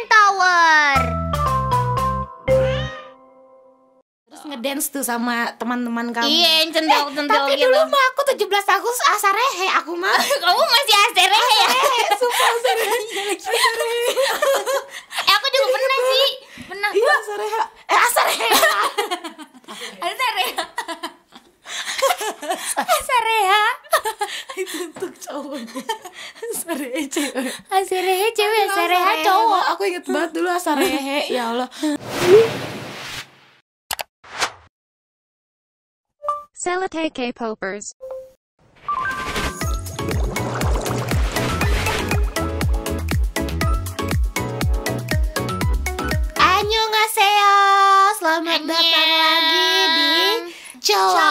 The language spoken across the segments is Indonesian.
Twin Tower. Terus ngedance tuh sama teman-teman kamu. Iya, yang eh, cendol-cendol eh, tapi gitu. Tapi dulu gitu. mah aku 17 Agustus asarehe aku mah. kamu masih asarehe ya? Sumpah asarehe. Iya, eh, aku juga pernah sih. Pernah. Iya, asarehe. Eh, asarehe. asarehe. asarehe itu untuk cowok sarehe cewek ah, sarehe cewek cowok aku inget banget dulu ah, sarehe ya Allah Selate K-popers Annyeonghaseyo Selamat datang lagi di Cowok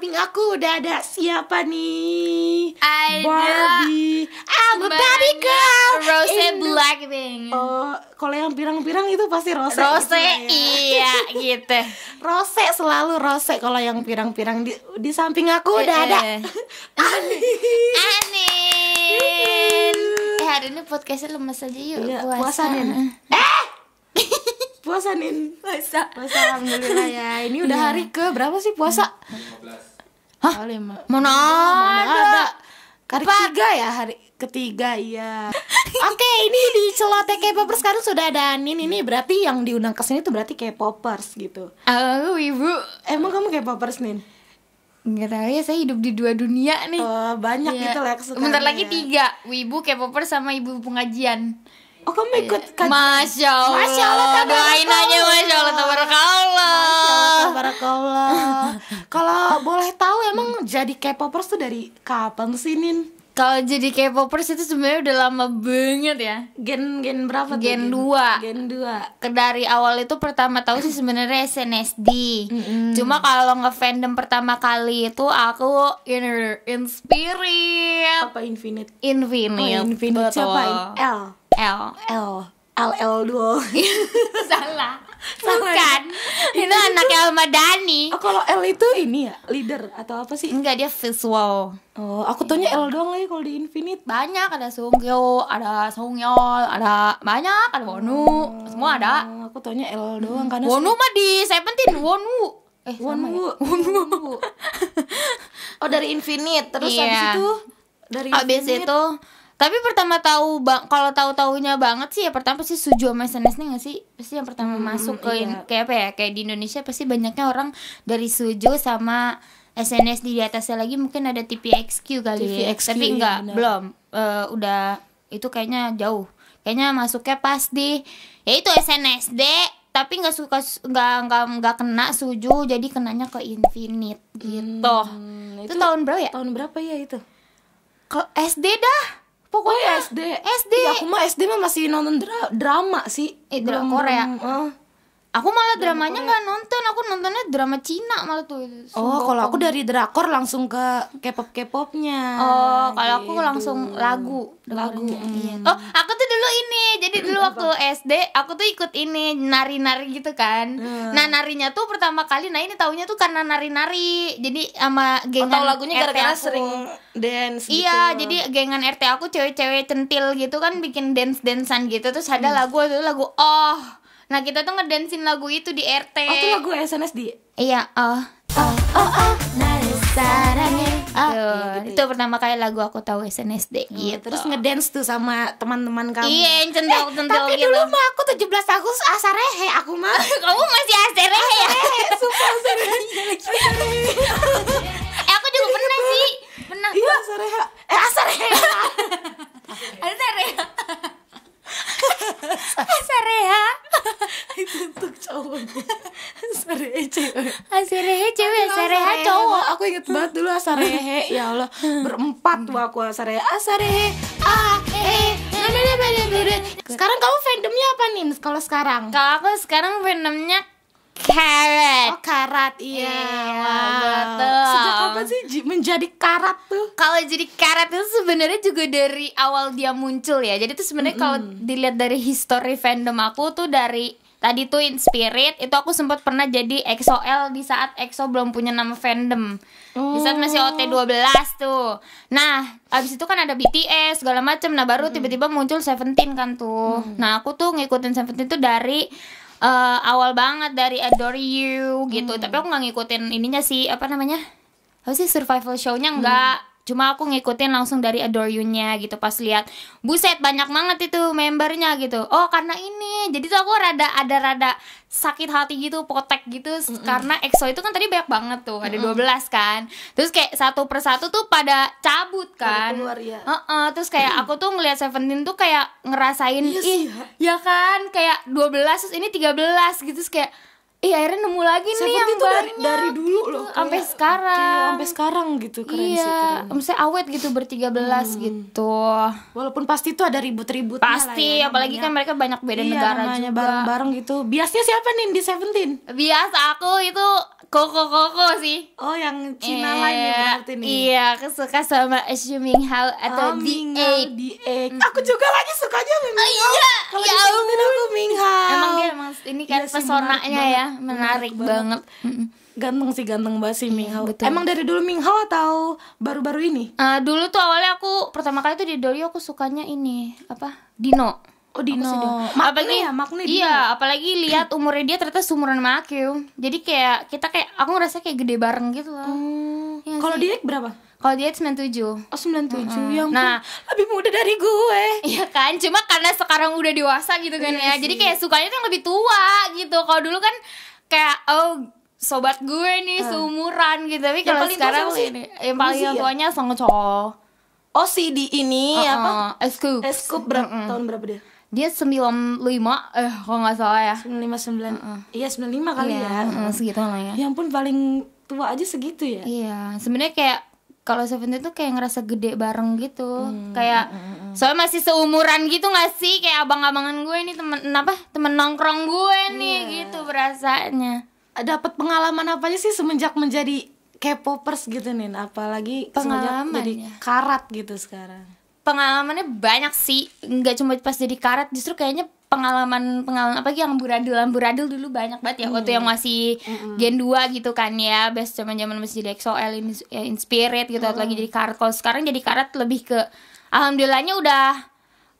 samping aku udah ada siapa nih? Ada Barbie. I'm ah, a Barbie girl. Rose In... Eh, Blackpink. Oh, kalau yang pirang-pirang itu pasti Rose. Gitu rose ya. iya gitu. Rose selalu Rose kalau yang pirang-pirang di, di samping aku udah eh, ada. Eh. Ani. Ani. Eh hari ini podcastnya lemes aja yuk. Iya, puasa. nih. Eh puasa nih puasa puasa alhamdulillah ya ini udah iya. hari ke berapa sih puasa 15 Hah? Mana, mana ada? ada. Hari ketiga ya hari ketiga iya. Oke okay, ini di celoteh K-popers sekarang sudah ada Anin ini berarti yang diundang ke sini tuh berarti K-popers gitu. Oh ibu emang kamu K-popers nih? Enggak tahu ya saya hidup di dua dunia nih. Oh, banyak yeah. gitu lah kesukaannya. Bentar lagi ya. tiga wibu K-popers sama ibu pengajian. Oh kamu ikut kan? Masya Allah Masya Allah Doain aja Masya Allah Tabarakallah Masya Allah Tabarakallah Kalau boleh tahu emang jadi K-popers tuh dari kapan sih Nin? kalau jadi K-popers itu sebenarnya udah lama banget ya. Gen gen berapa gen tuh? Gen 2. Gen 2. Kedari awal itu pertama tahu sih sebenarnya SNSD. Mm -hmm. Cuma kalau nge-fandom pertama kali itu aku inner in spirit. Apa infinite? Infinite. Oh, infinite Betul. siapa? L. L. L. L L duo. Salah bukan itu anaknya sama Dani oh kalau L itu ini ya leader atau apa sih enggak dia visual oh aku tanya iya. L doang lagi kalau di Infinite banyak ada Sungyo, ada Songyol ada banyak ada Wonu oh, semua ada aku tanya L doang hmm. karena Wonu mah di Seventeen Wonu eh Wonu ya? Wonu oh dari Infinite terus yeah. abis itu dari abis Infinite, itu tapi pertama tahu bang kalau tahu taunya banget sih ya pertama pasti suju sama SNS nih gak sih? Pasti yang pertama hmm, masuk ke iya. kayak apa ya? Kayak di Indonesia pasti banyaknya orang dari suju sama SNS di atasnya lagi mungkin ada TPXQ kali TVXQ, ya. Tapi enggak, iya, belum. Uh, udah itu kayaknya jauh. Kayaknya masuknya pas di ya itu SNSD tapi nggak suka nggak nggak nggak kena suju jadi kenanya ke infinite gitu hmm, itu, itu tahun berapa ya tahun berapa ya itu kalau SD dah Pokoknya oh iya. SD. SD. Ya, aku mah SD mah masih nonton dra drama sih. Eh, drama Korea. Uh. Aku malah dramanya nggak nonton, aku nontonnya drama Cina malah tuh. Oh, kalau aku dari drakor langsung ke K-pop K-popnya. Oh, kalau gitu. aku langsung lagu, lagu. Hmm. Oh, aku tuh dulu ini. Jadi dulu waktu SD aku tuh ikut ini nari-nari gitu kan. Hmm. Nah, narinya tuh pertama kali nah ini taunya tuh karena nari-nari. Jadi sama gengan oh, lagunya gara-gara sering dance gitu. Iya, jadi gengan RT aku cewek-cewek centil gitu kan bikin dance-dancean gitu terus ada hmm. lagu itu lagu oh Nah kita tuh ngedansin lagu itu di RT. Oh itu lagu SNS di? Iya. Ah. Oh. Oh oh oh. Sarane. Oh, iya, gitu. Itu iya. pertama kali lagu aku tahu SNSD oh, gitu. Terus ngedance tuh sama teman-teman kamu. Iya, yang cendol eh, cendol gitu. Tapi dulu mah aku 17 Agustus asarehe aku mah. kamu inget gitu. banget dulu asarehe ya Allah berempat tuh aku asarehe asarehe ah e sekarang kamu fandomnya apa nih kalau sekarang kalau aku sekarang fandomnya karat. Oh, karat. Iya. Yeah, wow. Betul. Sejak kapan sih menjadi karat tuh? Kalau jadi karat itu sebenarnya juga dari awal dia muncul ya. Jadi tuh sebenarnya mm -hmm. kalau dilihat dari history fandom aku tuh dari Tadi tuh In Spirit itu aku sempat pernah jadi EXO-L di saat EXO belum punya nama fandom. Oh. Di saat masih OT12 tuh. Nah, abis itu kan ada BTS segala macem. Nah, baru tiba-tiba mm -hmm. muncul Seventeen kan tuh. Mm -hmm. Nah, aku tuh ngikutin Seventeen tuh dari uh, awal banget dari Adore You gitu. Hmm. Tapi aku nggak ngikutin ininya sih, apa namanya? Apa sih survival show-nya enggak. Hmm cuma aku ngikutin langsung dari Adore You-nya gitu pas lihat buset banyak banget itu membernya gitu oh karena ini jadi tuh aku rada ada rada sakit hati gitu potek gitu mm -mm. karena EXO itu kan tadi banyak banget tuh ada mm -mm. 12 kan terus kayak satu persatu tuh pada cabut kan pada keluar, ya. uh -uh. terus kayak mm. aku tuh ngeliat Seventeen tuh kayak ngerasain yes, iya ih ya. ya kan kayak 12 terus ini 13 gitu terus kayak Iya akhirnya nemu lagi Seperti nih yang itu dari, dari dulu gitu. loh sampai sekarang sampai sekarang gitu keren iya, sih keren. maksudnya awet gitu bertiga belas hmm. gitu walaupun pasti itu ada ribut-ribut ya, pasti ya, apalagi namanya. kan mereka banyak beda iya, negara juga bareng-bareng gitu biasnya siapa nih di Seventeen bias aku itu koko koko sih oh yang Cina eh, lainnya berarti nih iya aku suka sama Assuming How atau oh, The Egg The Egg aku juga lagi sukanya Ming oh, iya kalau ya di Seventeen aku Minghao. emang dia emang ini kan iya pesonanya ya menarik, banget, banget. ganteng sih ganteng banget sih Minghao Betul. emang dari dulu Minghao atau baru-baru ini uh, dulu tuh awalnya aku pertama kali tuh di Dori aku sukanya ini apa Dino Oh Dino, apalagi ya makna dia. Iya, apalagi lihat umurnya dia ternyata seumuran sama aku. Jadi kayak kita kayak aku ngerasa kayak gede bareng gitu loh. Hmm. Ya Kalau dia berapa? Kalau dia 97 Oh 97 mm-hmm. yang Nah Lebih muda dari gue Iya kan Cuma karena sekarang udah dewasa gitu kan iya ya sih. Jadi kayak sukanya tuh yang lebih tua gitu Kalau dulu kan Kayak oh sobat gue nih uh. seumuran gitu Tapi kalau sekarang sih, ini, Yang paling yang tuanya ya? Sang cowok Oh si di ini uh-uh. apa? Escoop ah, Escoop ber- mm-hmm. tahun berapa dia? dia 95 eh kalau nggak salah ya 95 9 uh -uh. iya 95 kali yeah, ya uh -uh, segitu lah ya yang pun paling tua aja segitu ya iya sebenarnya kayak kalau Seventeen tuh kayak ngerasa gede bareng gitu hmm. kayak hmm. hmm, hmm. soalnya masih seumuran gitu gak sih kayak abang-abangan gue ini temen apa temen nongkrong gue nih yeah. gitu berasanya dapat pengalaman apa aja sih semenjak menjadi K-popers gitu nih apalagi pengalaman jadi ya. karat gitu sekarang pengalamannya banyak sih nggak cuma pas jadi karat justru kayaknya pengalaman pengalaman apa gitu, yang buradil buradil dulu banyak banget ya mm. waktu yang masih hmm. Gen 2 gitu kan ya best zaman zaman masih jadi XOL in, in gitu mm. lagi jadi karat kalau sekarang jadi karat lebih ke alhamdulillahnya udah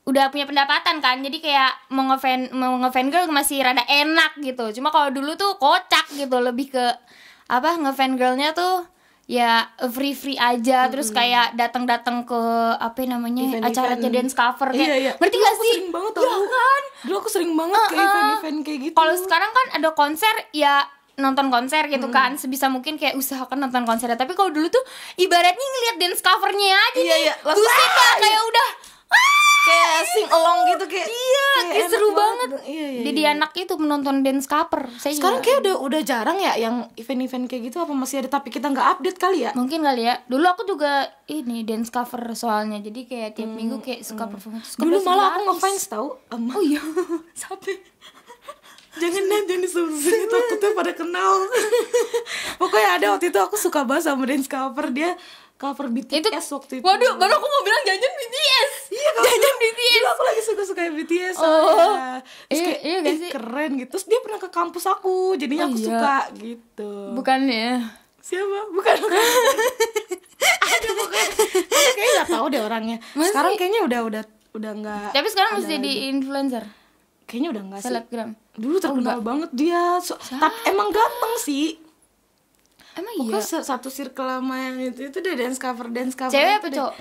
udah punya pendapatan kan jadi kayak mau ngefan mau ngefan girl masih rada enak gitu cuma kalau dulu tuh kocak gitu lebih ke apa ngefan girlnya tuh ya free free aja mm-hmm. terus kayak datang datang ke apa namanya event, acara dance cover kayak iya, iya. ngerti gak sih sering banget tau ya kan dulu aku sering banget uh-uh. ke event-event kayak gitu kalau sekarang kan ada konser ya nonton konser gitu hmm. kan sebisa mungkin kayak usahakan nonton konser, tapi kalau dulu tuh ibaratnya ngeliat dance covernya aja iya, nih iya. lah kayak iya. udah ah, kayak sing along gitu kayak iya kayak, seru banget, banget. Iya, iya, iya. jadi iya. anak itu menonton dance cover saya sekarang kayak udah udah jarang ya yang event-event kayak gitu apa masih ada tapi kita nggak update kali ya mungkin kali ya dulu aku juga ini dance cover soalnya jadi kayak tiap hmm, minggu kayak suka hmm. suka dulu malah aku ngefans tau um, oh iya sampai jangan nanti jangan disuruh takutnya pada kenal pokoknya ada waktu itu aku suka banget sama dance cover dia cover BTS itu, waktu itu waduh baru aku mau bilang jajan BTS iya kamu jajan BTS Dulu aku lagi suka-suka BTS oh soalnya. iya, iya keren gitu terus dia pernah ke kampus aku jadinya oh, aku iya. suka gitu bukan ya siapa bukan bukan ada bukan kayaknya nggak tahu deh orangnya sekarang kayaknya udah udah udah nggak tapi sekarang masih jadi influencer kayaknya udah nggak sih. selebgram dulu oh, terkenal oh, banget dia tapi emang ganteng sih emang Pokoknya iya satu circle lama yang itu itu deh dance cover dance cover cewek apa cowok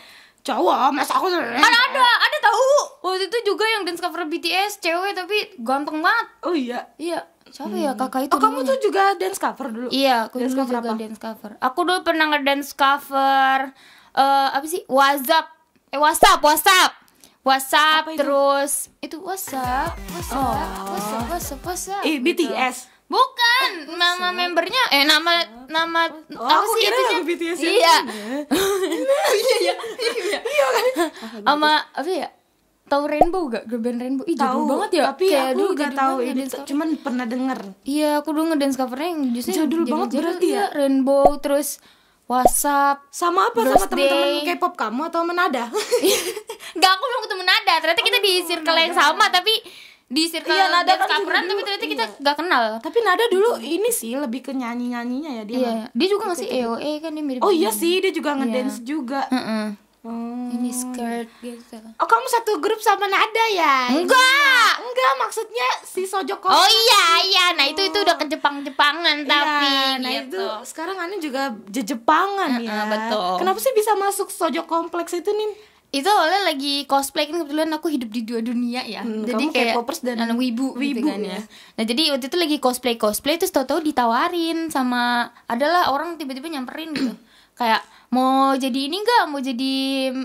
cowok masa aku kan ada ada tahu waktu itu juga yang dance cover BTS cewek tapi ganteng banget oh iya iya siapa ya? hmm. ya kakak itu oh, kamu tuh juga dance cover dulu iya aku dance dulu cover juga apa? dance cover aku dulu pernah dance cover uh, apa sih WhatsApp eh WhatsApp WhatsApp WhatsApp terus itu WhatsApp WhatsApp oh. WhatsApp WhatsApp WhatsApp eh, BTS Bukan, oh, nama membernya eh nama nama oh, aku sih itu sih BTS Iya. Iya iya. Iya kan. Sama apa ya? Tahu Rainbow gak? Grup band Rainbow. Ih, jadul banget ya. Tapi Kayak aku gak tahu ini cuman pernah denger. Iya, aku dulu ngedance covernya yang justru jadul banget berarti iya, ya. Rainbow terus WhatsApp sama apa sama teman-teman K-pop kamu atau menada? Gak aku belum ketemu Nada. Ternyata kita di circle yang sama tapi di iya, circle kan iya, nada kan kaperan tapi ternyata iya. kita gak kenal tapi nada dulu ini sih lebih ke nyanyi nyanyinya ya dia iya. dia juga ngasih EOE e kan dia mirip oh iya sih dia juga iya. ngedance iya. juga mm -mm. Oh. Ini skirt gitu. Oh kamu satu grup sama Nada ya? Enggak. Enggak maksudnya si Sojoko. Oh iya iya. Nah itu itu udah oh. ke Jepang Jepangan iya, tapi. Iya, nah gitu. itu sekarang Ani juga Jejepangan uh -uh, ya. Betul. Kenapa sih bisa masuk Sojo kompleks itu nih? itu awalnya lagi cosplay kan kebetulan aku hidup di dua dunia ya hmm, jadi kamu kayak popers dan anak wibu, wibu gitu kan ya. ya. nah jadi waktu itu lagi cosplay cosplay terus tau-tau ditawarin sama adalah orang tiba-tiba nyamperin gitu kayak mau jadi ini enggak mau jadi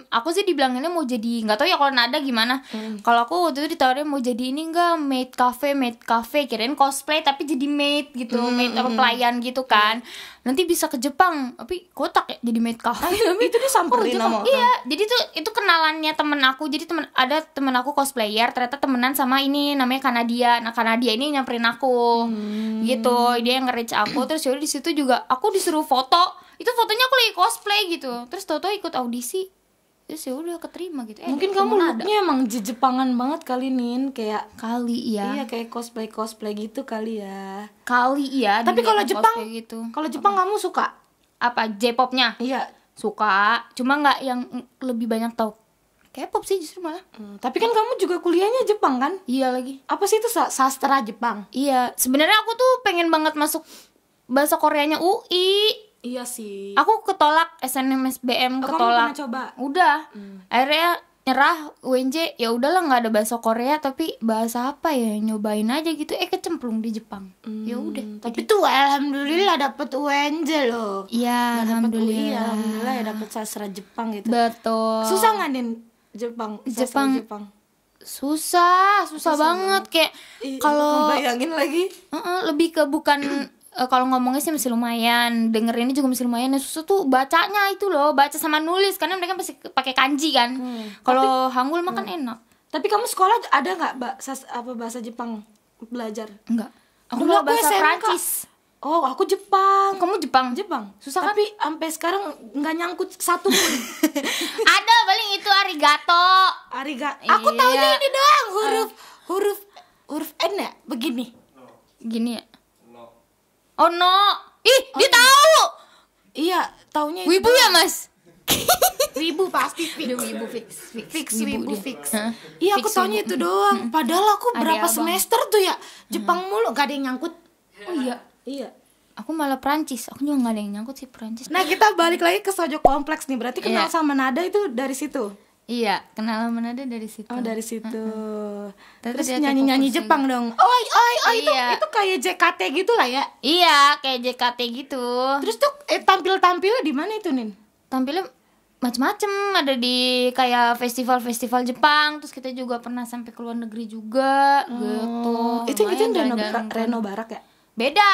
aku sih dibilanginnya mau jadi nggak tahu ya kalau nada gimana hmm. kalau aku waktu itu ditawarin mau jadi ini enggak maid cafe maid cafe kirain cosplay tapi jadi maid gitu hmm, maid apa hmm. pelayan gitu kan hmm. nanti bisa ke Jepang tapi kotak ya jadi maid cafe Ay, itu disamperin oh, iya jadi tuh itu kenalannya temen aku jadi temen ada temen aku cosplayer ternyata temenan sama ini namanya Kanadia nah Kanadia ini nyamperin aku hmm. gitu dia yang nge aku terus yaudah di situ juga aku disuruh foto itu fotonya aku lagi cosplay gitu terus Toto ikut audisi terus sih ya udah keterima gitu eh, mungkin kamu looknya emang jejepangan banget kali nin kayak kali ya iya kayak cosplay cosplay gitu kali ya kali ya tapi kalau Jepang gitu kalau Jepang kamu suka apa J-popnya iya suka cuma nggak yang lebih banyak tau K-pop sih justru malah hmm, tapi kan kamu juga kuliahnya Jepang kan iya lagi apa sih itu sastra Jepang iya sebenarnya aku tuh pengen banget masuk bahasa Koreanya UI Iya sih. Aku ketolak SNMSBM oh, ketolak. Kamu coba? Udah. Hmm. Akhirnya nyerah UNJ ya udahlah nggak ada bahasa Korea tapi bahasa apa ya nyobain aja gitu eh kecemplung di Jepang hmm, ya udah tapi jadi... tuh alhamdulillah dapet UNJ loh iya, iya alhamdulillah dapet UI, alhamdulillah ya dapet sastra Jepang gitu betul susah nggak nih Jepang Jepang Jepang susah susah, susah banget, banget. kayak kalau bayangin lagi uh -uh, lebih ke bukan uh, kalau ngomongnya sih masih lumayan ini juga masih lumayan yang susah tuh bacanya itu loh baca sama nulis karena mereka masih pakai kanji kan hmm. kalau hangul makan hmm. enak tapi kamu sekolah ada nggak bahasa apa bahasa Jepang belajar enggak aku Dulu bahasa SMK. Prancis Oh, aku Jepang. Kamu Jepang? Jepang. Susah kan? Tapi kan? sampai sekarang nggak nyangkut satu pun. Ada paling itu arigato. Ariga. Iya. Aku iya. ini doang huruf uh. huruf huruf N ya begini. Gini ya. Oh no. Ih, oh, dia no. tahu. Iya, taunya Wibu ya, Mas? wibu pasti fix. Aduh, wibu fix. Fix, fix wibu, wibu fix. Iya, aku taunya wibu. itu doang. Hmm. Padahal aku Adi berapa abang. semester tuh ya Jepang hmm. mulu gak ada yang nyangkut. Oh iya. Iya. Aku malah Prancis. Aku juga gak ada yang nyangkut sih Prancis. Nah, kita balik lagi ke Sojo Kompleks nih. Berarti kenal yeah. sama Nada itu dari situ. Iya, kenalan menada dari situ. Oh, dari situ. Uh -uh. Terus nyanyi-nyanyi Jepang dong. Oi, oi, oi iya. itu itu kayak JKT gitu lah ya. Iya, kayak JKT gitu. Terus tuh eh, tampil-tampilnya di mana itu, Nin? Tampilnya macem-macem ada di kayak festival-festival Jepang terus kita juga pernah sampai ke luar negeri juga gitu. oh, gitu itu gitu Reno, Reno Barak ya Beda.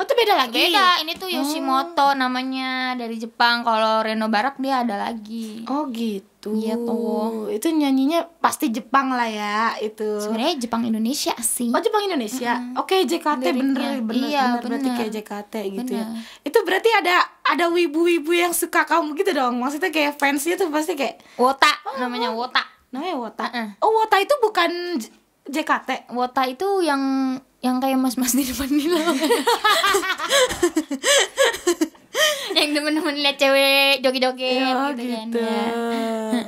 Oh, itu beda lagi. Beda. Ini tuh Yoshimoto hmm. namanya dari Jepang. Kalau Reno Barak dia ada lagi. Oh, gitu. Iya tuh. Itu nyanyinya pasti Jepang lah ya, itu. Sebenarnya Jepang Indonesia sih. Oh, Jepang Indonesia. -hmm. Oke, okay, JKT Liriknya. bener bener, iya, bener, bener berarti kayak JKT gitu ya. Itu berarti ada ada wibu-wibu yang suka kamu gitu dong. Maksudnya kayak fansnya tuh pasti kayak Wota, oh, namanya Wota. Namanya Wota. Uh -uh. Oh, Wota itu bukan JKT. Wota itu yang yang kayak mas-mas di depan Nila yang temen-temen liat cewek joget-joget ya, gitu, gitu kan ya. Gitu.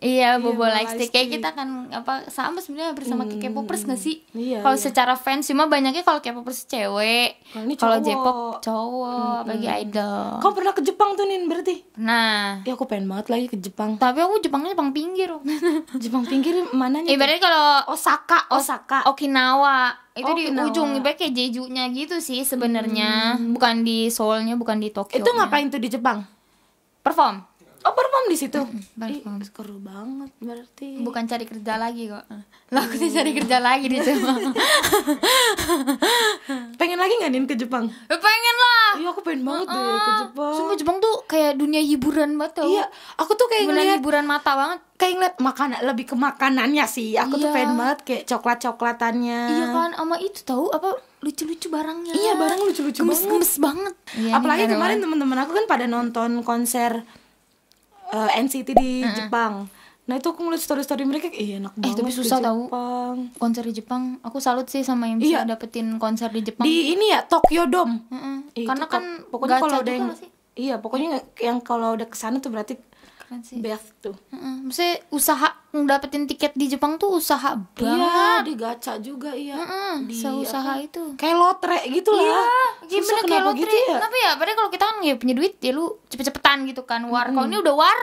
Iya, iya, bobo iya, lightstick. Kayak kita kan apa sama sebenarnya bersama hmm. K-popers gak sih? Iya, kalau iya. secara fans cuma banyaknya kalau K-popers cewek. Kalau J-pop cowok, hmm. bagi idol. Kau pernah ke Jepang tuh Nin berarti? Nah. Ya aku pengen banget lagi ke Jepang. Tapi aku Jepangnya Jepang pinggir. Jepang pinggir mana mananya? Ibaratnya kalau Osaka, Osaka, Okinawa itu oh, di ujung ibarat kayak Jeju-nya gitu sih sebenarnya hmm. bukan di Seoul-nya bukan di Tokyo -nya. itu ngapain tuh di Jepang perform Oh perform di situ. perform. seru banget berarti. Bukan cari kerja lagi kok. Lah aku sih cari kerja lagi di Jepang. pengen lagi nggak nih ke Jepang? Ya Pengen lah. Iya aku pengen banget uh -uh. deh ke Jepang. Sumpah Jepang tuh kayak dunia hiburan banget tau. Iya. Aku tuh kayak ngeliat hiburan mata banget. Kayak ngeliat makanan lebih ke makanannya sih. Aku iya. tuh pengen banget kayak coklat coklatannya. Iya kan, sama itu tahu apa lucu-lucu barangnya iya barang lucu-lucu gemes, banget gemes banget iya, apalagi kemarin teman-teman aku kan pada nonton konser uh, eh, NCT di uh -huh. Jepang nah itu aku ngeliat story story mereka iya enak banget eh, tapi susah tau. konser di Jepang aku salut sih sama yang iya. bisa iya. dapetin konser di Jepang di ini ya Tokyo Dome mm -hmm. eh, karena kan pokoknya kalau ada yang iya pokoknya yang kalau udah kesana tuh berarti kan sih Beth tuh mm maksudnya usaha dapetin tiket di Jepang tuh usaha iya, banget iya di gacha juga iya mm di usaha itu kayak lotre gitu lah iya gimana kayak lotre gitu ya? kenapa ya padahal kalau kita kan ya punya duit ya lu cepet-cepetan gitu kan war mm. kalau ini udah war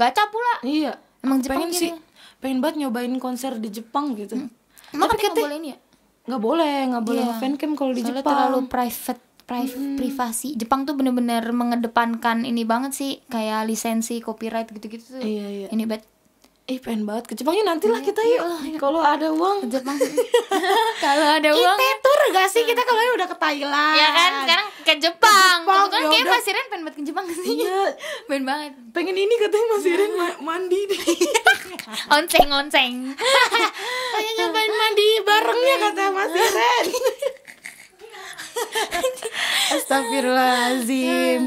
gacha pula iya emang Jepang pengen sih pengen banget nyobain konser di Jepang gitu mm. Emang tapi kita nggak boleh ini ya nggak boleh nggak boleh yeah. Iya. fancam kalau di Jepang terlalu private priv hmm. privasi Jepang tuh bener-bener mengedepankan ini banget sih kayak lisensi copyright gitu-gitu tuh iya, iya. ini banget Eh pengen banget ke Jepangnya nanti lah iya, kita iya, yuk iya. Kalau ada uang ke Jepang Kalau ada uang Kita tur gak sih kita kalau udah ke Thailand Iya kan sekarang ke Jepang, ke Jepang Kebetulan kayak Mas Iren pengen banget ke Jepang sih iya. Pengen banget Pengen ini katanya Mas Iren ma mandi nih Onceng-onceng Pengen nyobain mandi barengnya kata Mas Iren Astagfirullahaladzim.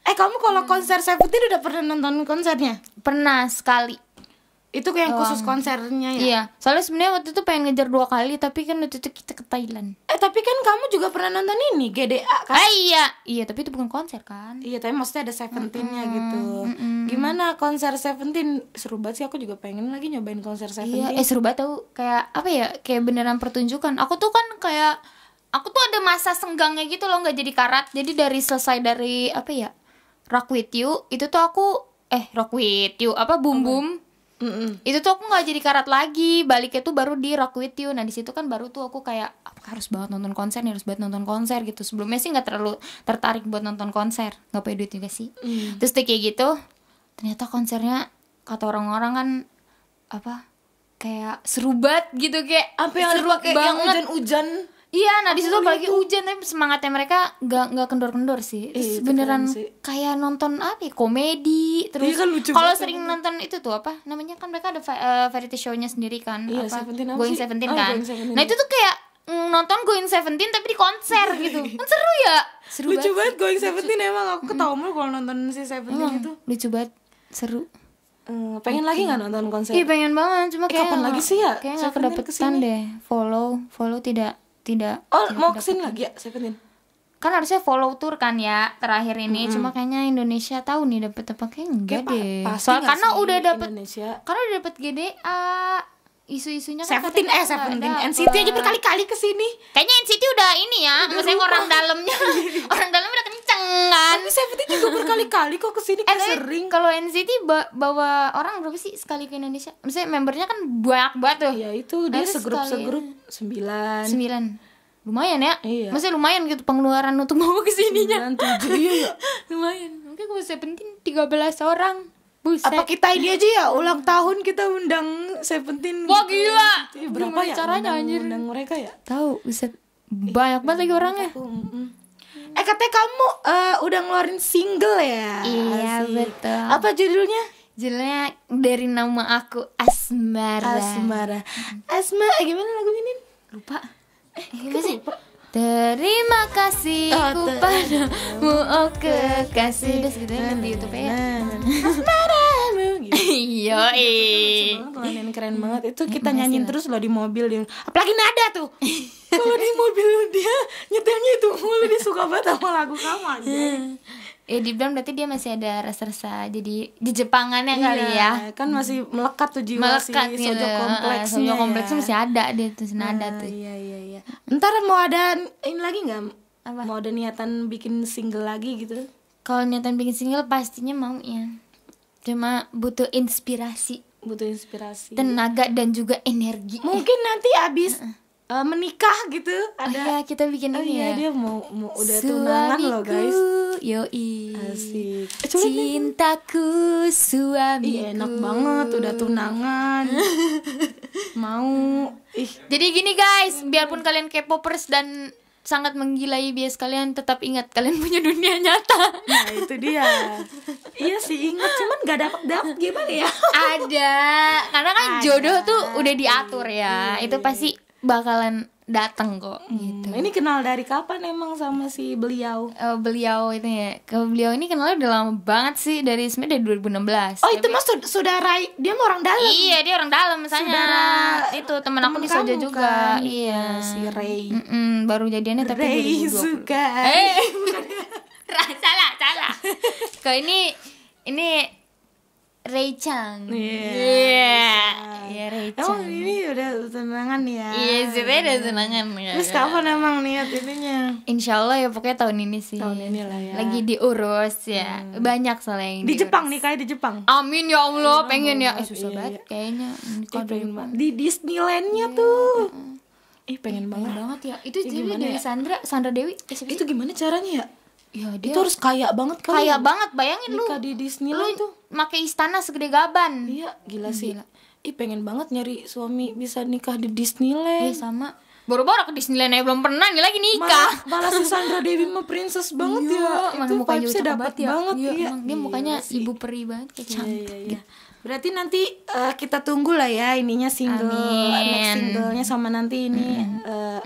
Eh kamu kalau konser Seventeen udah pernah nonton konsernya? Pernah sekali. Itu yang khusus konsernya ya? Iya. Soalnya sebenarnya waktu itu pengen ngejar dua kali, tapi kan waktu itu kita ke Thailand. Eh tapi kan kamu juga pernah nonton ini GDA kan? Ah, iya. Iya tapi itu bukan konser kan? Iya tapi maksudnya ada Seventeennya mm -hmm. gitu. Mm -hmm. Gimana konser Seventeen? Seru banget sih aku juga pengen lagi nyobain konser iya, Seventeen. Iya. Eh seru banget tau. Kayak apa ya? Kayak beneran pertunjukan. Aku tuh kan kayak aku tuh ada masa senggangnya gitu loh nggak jadi karat jadi dari selesai dari apa ya rock with you itu tuh aku eh rock with you apa bum bum itu tuh aku nggak jadi karat lagi baliknya tuh baru di rock with you nah di situ kan baru tuh aku kayak apa harus banget nonton konser nih harus banget nonton konser gitu sebelumnya sih nggak terlalu tertarik buat nonton konser nggak punya duit juga sih mm. terus tuh kayak gitu ternyata konsernya kata orang-orang kan apa kayak seru banget gitu kayak apa yang seru kayak banget. yang hujan-hujan Iya, nah di situ lagi gitu? hujan tapi semangatnya mereka nggak nggak kendor-kendor sih. Terus beneran sih. kayak nonton apa? Ya, komedi. Terus iya, kan kalau sering kan. nonton itu tuh apa? Namanya kan mereka ada uh, variety show-nya sendiri kan. Iya, apa? Seventeen ah, kan. Going Seventeen kan. going 17. Nah itu tuh kayak nonton Going Seventeen tapi di konser gitu. Kan seru ya? Seru lucu banget, banget Going Seventeen emang aku ketawa mulu mm. kalau nonton si Seventeen mm. itu. Lucu banget, seru. Hmm, pengen okay. lagi gak nonton konser? Iya pengen banget, cuma eh, kayak kapan gak, lagi sih ya? Kayak nggak kedapetan kesini. deh. Follow, follow tidak tidak oh tidak kesini lagi ya Seventeen kan harusnya follow tour kan ya terakhir ini hmm cuma kayaknya Indonesia tahu nih dapat apa kayak enggak deh soal karena udah dapat karena udah dapat GDA isu-isunya kan Seventeen eh Seventeen NCT aja berkali-kali kesini kayaknya NCT udah ini ya maksudnya orang dalamnya orang dalamnya udah jangan tapi Seventeen juga berkali-kali kok kesini eh, sering kalau NCT bawa orang berapa sih sekali ke Indonesia maksudnya membernya kan banyak banget tuh ya itu dia segrup ya. segrup sembilan sembilan lumayan ya iya. maksudnya lumayan gitu pengeluaran untuk bawa kesininya tujuh iya lumayan mungkin kalau Seventeen tiga belas orang Buset. Apa kita ini aja ya ulang tahun kita undang Seventeen Wah gitu. Ya? gila iya, Berapa Gimana ya caranya undang, anjir Undang mereka ya Tahu buset Banyak banget lagi orangnya aku, mm -mm Eh katanya kamu uh, udah ngeluarin single ya? Iya Asik. betul. Apa judulnya? Judulnya dari nama aku Asmara. Asmara. Asma eh, gimana lagu ini? Lupa. Eh, eh gimana sih? Lupa. Terima kasih oh, ter padamu oh kekasih Udah gitu ya di Youtube ya Asmara Iya gitu. Yo, iya, iya, iya, Lanin keren banget. Itu kita nyanyiin terus loh di mobil dia. Apalagi nada tuh. Kalau di mobil dia nyetelnya itu mulu dia suka banget sama lagu kamu aja. Ya eh, dalam berarti dia masih ada rasa-rasa jadi di Jepangannya iya, kali ya. Kan masih melekat tuh jiwa melekat, si gitu. sojo kompleks Sojo ya. kompleks ya. masih ada dia tuh senada uh, ah, tuh. Iya iya iya. Ntar mau ada ini lagi nggak? Mau ada niatan bikin single lagi gitu? Kalau niatan bikin single pastinya mau ya cuma butuh inspirasi butuh inspirasi tenaga dan juga energi mungkin eh. nanti abis uh, uh eh, menikah gitu oh ada oh, ya, kita bikin oh, ini iya, ya dia mau, mau udah tunangan loh guys yoi asik eh, cintaku suami enak banget udah tunangan mau ih jadi gini guys biarpun kalian K-popers dan sangat menggilai bias kalian tetap ingat kalian punya dunia nyata nah itu dia iya sih ingat cuman gak dapat dapat gimana ya ada karena kan ada. jodoh tuh udah diatur ya iya, itu pasti bakalan datang kok hmm. gitu. Ini kenal dari kapan emang sama si beliau? Uh, beliau ini ya. Ke beliau ini kenal udah lama banget sih dari sebenarnya dari 2016. Oh, Tapi, itu mas saudara dia mau orang dalam. Iya, dia orang dalam misalnya. Saudara eh, itu teman aku di saja juga. Kan? Iya, iya si Ray. Mm -mm, baru jadiannya tapi Ray 2020. suka. Eh, salah, salah. kok ini ini Ray Chang. Iya. Iya, iya Ray Chang. Emang ini udah tenangan ya? Iya sih, udah tenangan ya. Terus kapan emang niat ininya? Insya Allah ya pokoknya tahun ini sih. Tahun ini lah ya. Lagi diurus ya. Hmm. Banyak soalnya yang di diurus. Jepang kayak di Jepang. Amin ya Allah, iya, pengen ya. Eh, susah iya, banget iya. kayaknya. Di Disneylandnya iya, tuh. Ih, pengen, pengen banget. banget ya. Itu eh, jadi dari ya? Sandra, Sandra Dewi. Eh, itu gimana caranya ya? Ya, dia itu harus kaya banget kali. Kaya ya. banget, bayangin Nikah lu. di Disney lu itu, Make istana segede gaban. Iya, gila sih. Gila. Ih, pengen banget nyari suami bisa nikah di Disneyland. Iya sama. Baru-baru ke Disneyland aja ya, belum pernah nih lagi nikah. Malah, malah si Sandra Dewi mah princess banget iya, ya. Itu mukanya udah dapat ya. banget iya. iya. dia iya, mukanya sih. ibu peri banget kayak iya, iya, cantik. Iya, iya, iya. Berarti nanti uh, kita tunggu lah ya ininya single, Amin. next singlenya sama nanti ini mm -hmm. uh,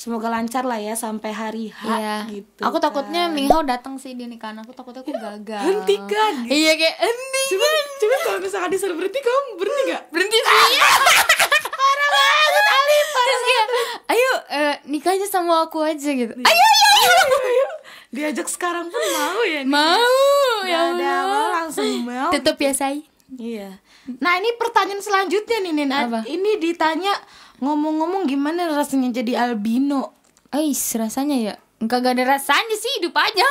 semoga lancar lah ya sampai hari H iya. gitu. Aku takutnya kan. Minghao datang sih di nikahan aku takutnya aku gagal. Hentikan. Gitu. Iya kayak hentikan. Cuma, coba kalau misalkan disuruh berhenti kamu berhenti gak? Berhenti sih. Ah! parah banget Ali. Parah kayak ayo uh, nikah aja sama aku aja gitu. Iya. Ayo ayo ayo. ayo, ayo. Diajak sekarang pun mau ya. Nih. Ya? Mau. Ya udah mau langsung mau. Tutup gitu. ya say. Iya. Nah ini pertanyaan selanjutnya nih Nina. Ini ditanya Ngomong-ngomong gimana rasanya jadi albino? Ais, rasanya ya Enggak gak ada rasanya sih hidup aja.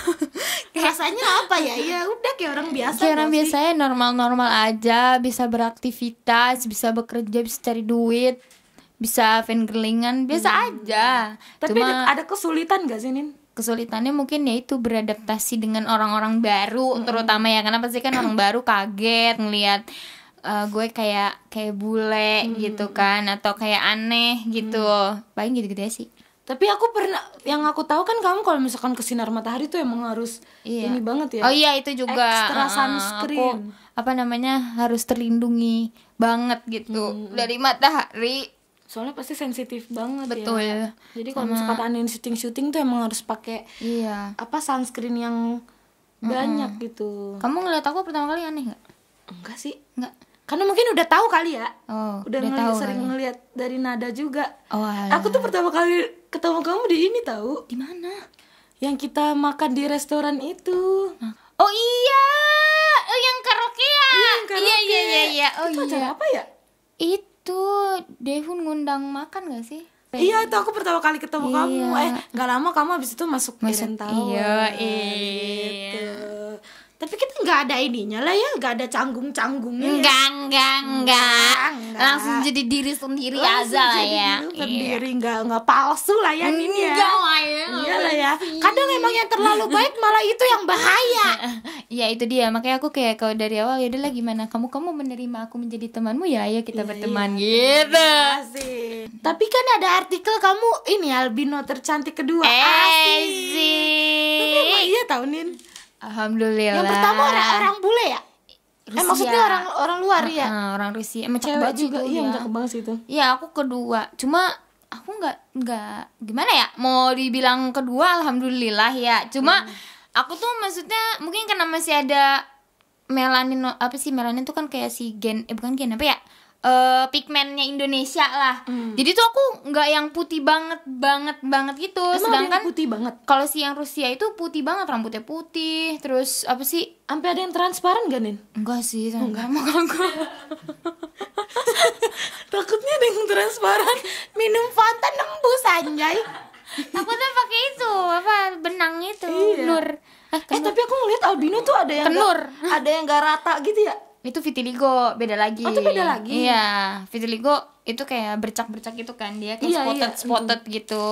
rasanya apa ya? Ya udah kayak orang biasa. Kayak orang biasa ya normal-normal aja, bisa beraktivitas, bisa bekerja, bisa cari duit, bisa fangirlingan, biasa hmm. aja. Tapi Cuma, ada, ada kesulitan gak sih, Nin? Kesulitannya mungkin ya itu beradaptasi dengan orang-orang baru, hmm. terutama ya karena pasti kan orang baru kaget ngelihat uh, gue kayak kayak bule hmm. gitu hmm, hmm. kan atau kayak aneh gitu hmm. paling gitu-gitu sih tapi aku pernah yang aku tahu kan kamu kalau misalkan ke sinar matahari tuh emang harus iya. ini banget ya oh iya itu juga extra sunscreen uh, aku, apa namanya harus terlindungi banget gitu hmm. hmm dari matahari soalnya pasti sensitif banget ya. betul ya. jadi kalau misalkan anin syuting syuting tuh emang harus pakai iya. apa sunscreen yang banyak mm -hmm. gitu kamu ngeliat aku pertama kali aneh nggak enggak sih enggak karena mungkin udah tahu kali ya oh, udah, udah ngeliat, tahu sering kali. Ya. ngeliat dari nada juga oh, aku tuh pertama kali ketemu kamu di ini tahu di mana yang kita makan di restoran itu oh iya oh, yang karaoke. ya? iya iya, iya. iya, iya. oh itu iya apa ya itu Dehun ngundang makan gak sih Iya itu aku pertama kali ketemu iya. kamu Eh gak lama kamu abis itu masuk, masuk Iya, iya. Gitu tapi kita nggak ada ininya lah ya nggak ada canggung canggungnya enggak, ya. enggak enggak langsung jadi diri sendiri aja lah ya iya. sendiri iya. nggak nggak palsu lah ya ini ya enggak lah ya iya lah ya kadang emang yang terlalu baik malah itu yang bahaya ya itu dia makanya aku kayak kalau dari awal ya lah gimana kamu kamu menerima aku menjadi temanmu ya ayo kita ya, berteman iya. gitu sih tapi kan ada artikel kamu ini albino tercantik kedua eh, sih iya tau nih Alhamdulillah. Yang pertama orang orang bule ya? Eh, Rusia. Eh maksudnya orang orang luar ya? Uh, orang Rusia, emang cewek juga. Iya, iya, cakep banget sih itu. Iya, aku kedua. Cuma aku nggak nggak gimana ya? Mau dibilang kedua alhamdulillah ya. Cuma hmm. aku tuh maksudnya mungkin karena masih ada melanin apa sih melanin tuh kan kayak si gen eh bukan gen apa ya? uh, eh, pigmennya Indonesia lah. Hmm. Jadi tuh aku nggak yang putih banget banget banget gitu. Emang Sedangkan yang putih banget. Kalau si yang Rusia itu putih banget rambutnya putih, terus apa sih? Sampai ada yang transparan gak nih? Enggak sih, oh, enggak mau aku. Takutnya ada yang transparan minum fanta nembus anjay. Takutnya pakai itu apa benang itu iya. nur. Eh, eh tapi aku ngeliat albino tuh ada yang kenur. ada yang gak rata gitu ya? itu vitiligo beda lagi. Oh, itu beda lagi. Iya, vitiligo itu kayak bercak-bercak gitu kan dia kayak iya, spotted iya. spotted gitu.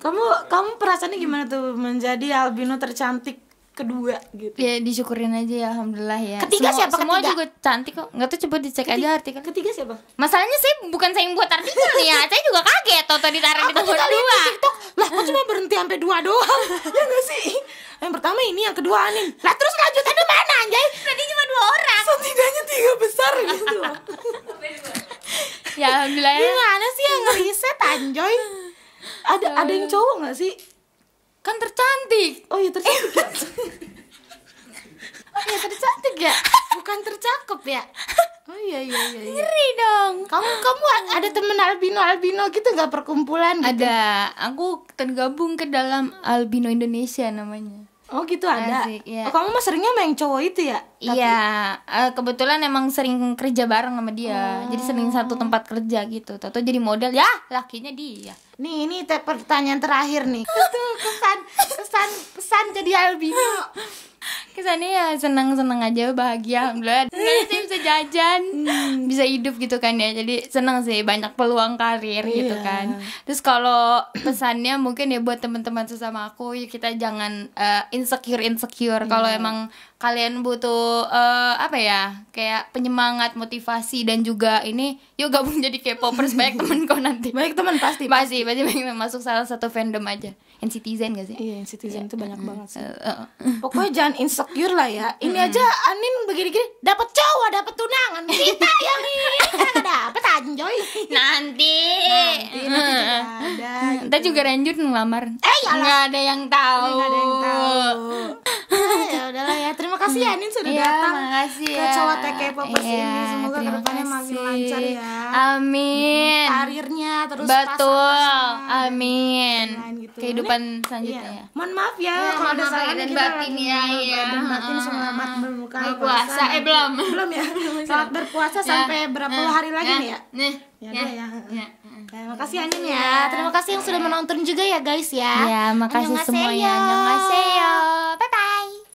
Kamu kamu perasaannya gimana tuh menjadi albino tercantik? kedua gitu ya disyukurin aja ya alhamdulillah ya ketiga semua, siapa semua ketiga? juga cantik kok nggak tuh coba dicek ketiga, aja artikel ketiga siapa masalahnya sih bukan saya yang buat artikel ya saya juga kaget tuh tadi tarik di nomor dua TikTok lah aku cuma berhenti sampai dua doang ya nggak sih yang pertama ini yang kedua nih lah terus ada mana anjay tadi cuma dua orang setidaknya tiga besar gitu ya alhamdulillah ya. gimana sih yang bisa anjay ada ada yang cowok nggak sih kan tercantik oh iya tercantik ya? oh iya tercantik ya bukan tercakep ya oh iya iya iya, iya. ngeri dong kamu kamu ada temen albino albino gitu nggak perkumpulan gitu? ada aku tergabung ke dalam albino Indonesia namanya Oh gitu ada. Asik, ya. oh, kamu mah seringnya main cowok itu ya? Tapi... Iya, uh, kebetulan emang sering kerja bareng sama dia. Oh. Jadi sering satu tempat kerja gitu. Tato jadi model ya, lakinya dia. Nih, ini pertanyaan terakhir nih. Itu pesan pesan pesan jadi albino kesannya ya senang-senang aja bahagia alhamdulillah sih bisa jajan hmm. bisa hidup gitu kan ya jadi senang sih banyak peluang karir yeah. gitu kan terus kalau pesannya mungkin ya buat teman-teman sesama aku ya kita jangan uh, eh, insecure insecure yeah. emang kalian butuh uh, apa ya kayak penyemangat motivasi dan juga ini yuk gabung jadi K-popers banyak temen kok nanti banyak temen pasti pasti pasti banyak masuk salah satu fandom aja NCTzen gak sih iya NCTzen yeah. itu banyak banget sih uh, uh. pokoknya jangan insecure lah ya ini aja Anin begini-gini dapat cowok dapat tunangan kita ya ada dapat anjoy nanti nanti nanti juga ada kita gitu. juga lanjut ngelamar eh, nggak ada yang tahu nggak ada yang tahu ya udahlah ya terima kasih ya Anin sudah ya, datang makasih ya. ke cowok TK Popers ya, ini semoga kedepannya makin lancar ya amin karirnya terus betul amin gitu. Ya. kehidupan ini, selanjutnya ya. mohon maaf ya, iya, ya kalau ada salah dan batin ya ya batin selamat berbuka puasa eh belum belum ya selamat berpuasa ya. sampai berapa nah, hari lagi ya. nih ya nih ya, ya. Terima kasih Anin ya. Terima kasih yang sudah menonton juga ya guys ya. Ya, makasih semuanya. Annyeonghaseyo. Bye bye.